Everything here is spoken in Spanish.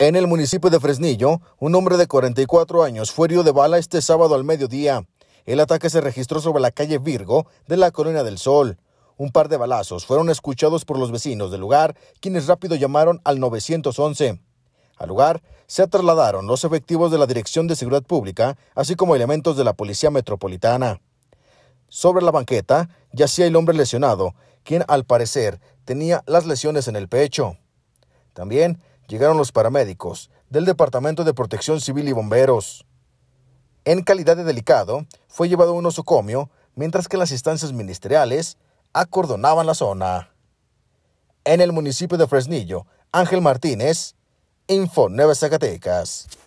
En el municipio de Fresnillo, un hombre de 44 años fue herido de bala este sábado al mediodía. El ataque se registró sobre la calle Virgo de la Colonia del Sol. Un par de balazos fueron escuchados por los vecinos del lugar, quienes rápido llamaron al 911. Al lugar se trasladaron los efectivos de la Dirección de Seguridad Pública, así como elementos de la Policía Metropolitana. Sobre la banqueta yacía el hombre lesionado, quien al parecer tenía las lesiones en el pecho. También llegaron los paramédicos del Departamento de Protección Civil y Bomberos. En calidad de delicado, fue llevado a un osocomio mientras que las instancias ministeriales acordonaban la zona. En el municipio de Fresnillo, Ángel Martínez, Info 9 Zacatecas.